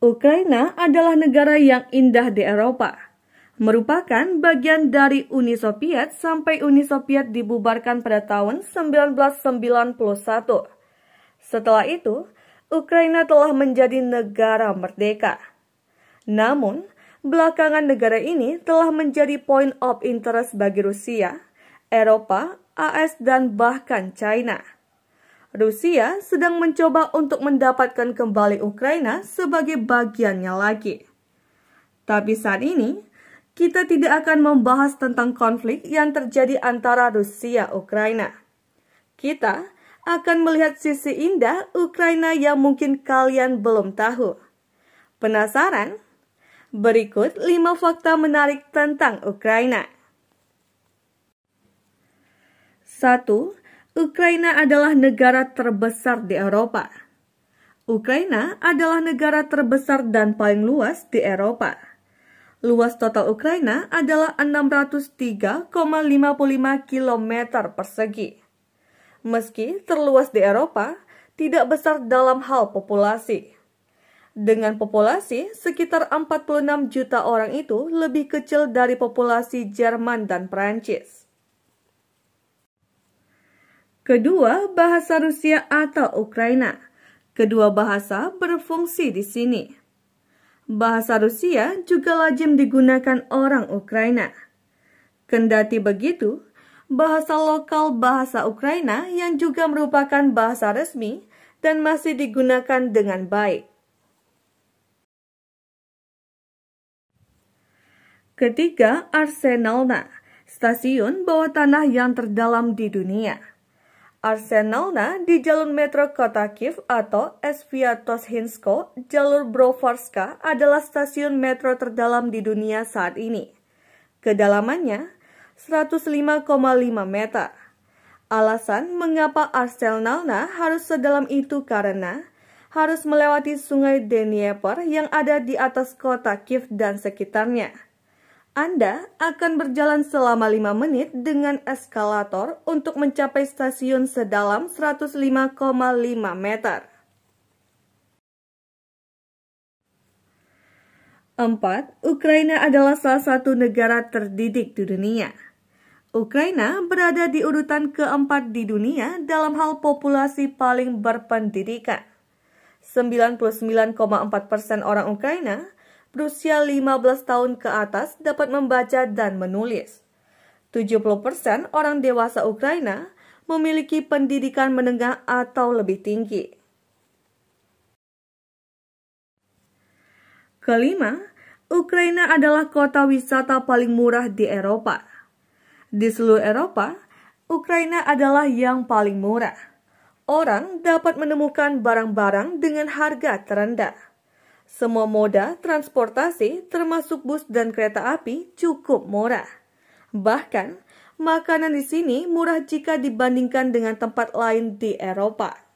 Ukraina adalah negara yang indah di Eropa merupakan bagian dari Uni Soviet sampai Uni Soviet dibubarkan pada tahun 1991. Setelah itu, Ukraina telah menjadi negara merdeka. Namun, belakangan negara ini telah menjadi point of interest bagi Rusia, Eropa, AS, dan bahkan China. Rusia sedang mencoba untuk mendapatkan kembali Ukraina sebagai bagiannya lagi. Tapi saat ini, kita tidak akan membahas tentang konflik yang terjadi antara Rusia-Ukraina. Kita akan melihat sisi indah Ukraina yang mungkin kalian belum tahu. Penasaran? Berikut 5 fakta menarik tentang Ukraina. 1. Ukraina adalah negara terbesar di Eropa. Ukraina adalah negara terbesar dan paling luas di Eropa. Luas total Ukraina adalah 603,55 km persegi. Meski terluas di Eropa, tidak besar dalam hal populasi. Dengan populasi sekitar 46 juta orang itu lebih kecil dari populasi Jerman dan Prancis. Kedua, bahasa Rusia atau Ukraina. Kedua bahasa berfungsi di sini. Bahasa Rusia juga lazim digunakan orang Ukraina. Kendati begitu, bahasa lokal bahasa Ukraina yang juga merupakan bahasa resmi dan masih digunakan dengan baik. Ketiga, Arsenalna, stasiun bawah tanah yang terdalam di dunia. Arsenalna di jalur metro kota Kiev atau Sviatoshinsko, jalur Brovarska adalah stasiun metro terdalam di dunia saat ini. Kedalamannya 105,5 meter. Alasan mengapa Arsenalna harus sedalam itu karena harus melewati sungai Dnieper yang ada di atas kota Kiev dan sekitarnya. Anda akan berjalan selama 5 menit dengan eskalator untuk mencapai stasiun sedalam 105,5 meter. 4. Ukraina adalah salah satu negara terdidik di dunia. Ukraina berada di urutan keempat di dunia dalam hal populasi paling berpendidikan. 99,4% persen orang Ukraina berusia 15 tahun ke atas dapat membaca dan menulis. 70% orang dewasa Ukraina memiliki pendidikan menengah atau lebih tinggi. Kelima, Ukraina adalah kota wisata paling murah di Eropa. Di seluruh Eropa, Ukraina adalah yang paling murah. Orang dapat menemukan barang-barang dengan harga terendah. Semua moda transportasi termasuk bus dan kereta api cukup murah. Bahkan, makanan di sini murah jika dibandingkan dengan tempat lain di Eropa.